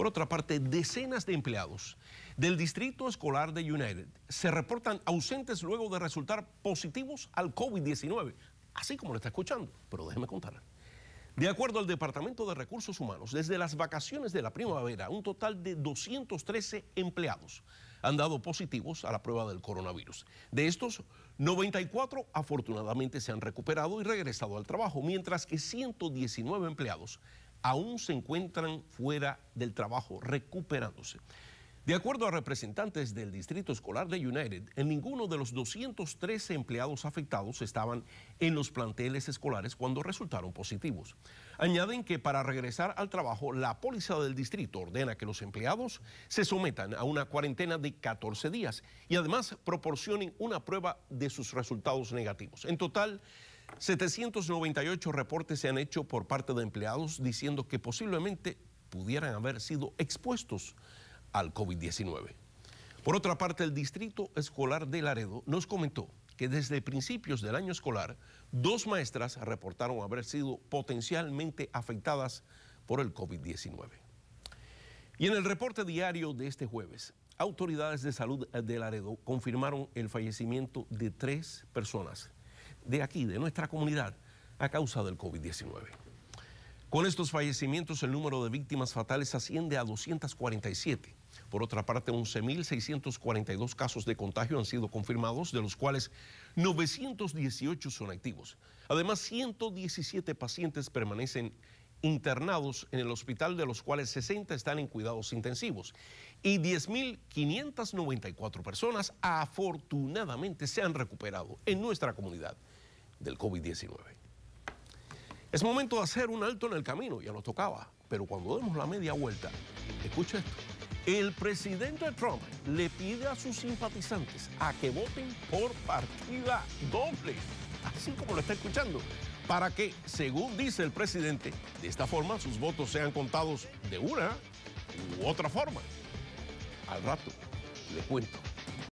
Por otra parte, decenas de empleados del Distrito Escolar de United se reportan ausentes luego de resultar positivos al COVID-19, así como lo está escuchando, pero déjeme contar. De acuerdo al Departamento de Recursos Humanos, desde las vacaciones de la primavera, un total de 213 empleados han dado positivos a la prueba del coronavirus. De estos, 94 afortunadamente se han recuperado y regresado al trabajo, mientras que 119 empleados aún se encuentran fuera del trabajo, recuperándose. De acuerdo a representantes del Distrito Escolar de United, en ninguno de los 213 empleados afectados estaban en los planteles escolares cuando resultaron positivos. Añaden que para regresar al trabajo, la póliza del distrito ordena que los empleados se sometan a una cuarentena de 14 días y además proporcionen una prueba de sus resultados negativos. En total, 798 reportes se han hecho por parte de empleados diciendo que posiblemente pudieran haber sido expuestos al COVID-19. Por otra parte, el Distrito Escolar de Laredo nos comentó que desde principios del año escolar, dos maestras reportaron haber sido potencialmente afectadas por el COVID-19. Y en el reporte diario de este jueves, autoridades de salud de Laredo confirmaron el fallecimiento de tres personas de aquí, de nuestra comunidad, a causa del COVID-19. Con estos fallecimientos, el número de víctimas fatales asciende a 247. Por otra parte, 11.642 casos de contagio han sido confirmados, de los cuales 918 son activos. Además, 117 pacientes permanecen internados en el hospital, de los cuales 60 están en cuidados intensivos. Y 10.594 personas afortunadamente se han recuperado en nuestra comunidad del COVID-19. Es momento de hacer un alto en el camino, ya nos tocaba, pero cuando demos la media vuelta, escucha esto. El presidente Trump le pide a sus simpatizantes a que voten por partida doble, así como lo está escuchando, para que, según dice el presidente, de esta forma sus votos sean contados de una u otra forma. Al rato le cuento.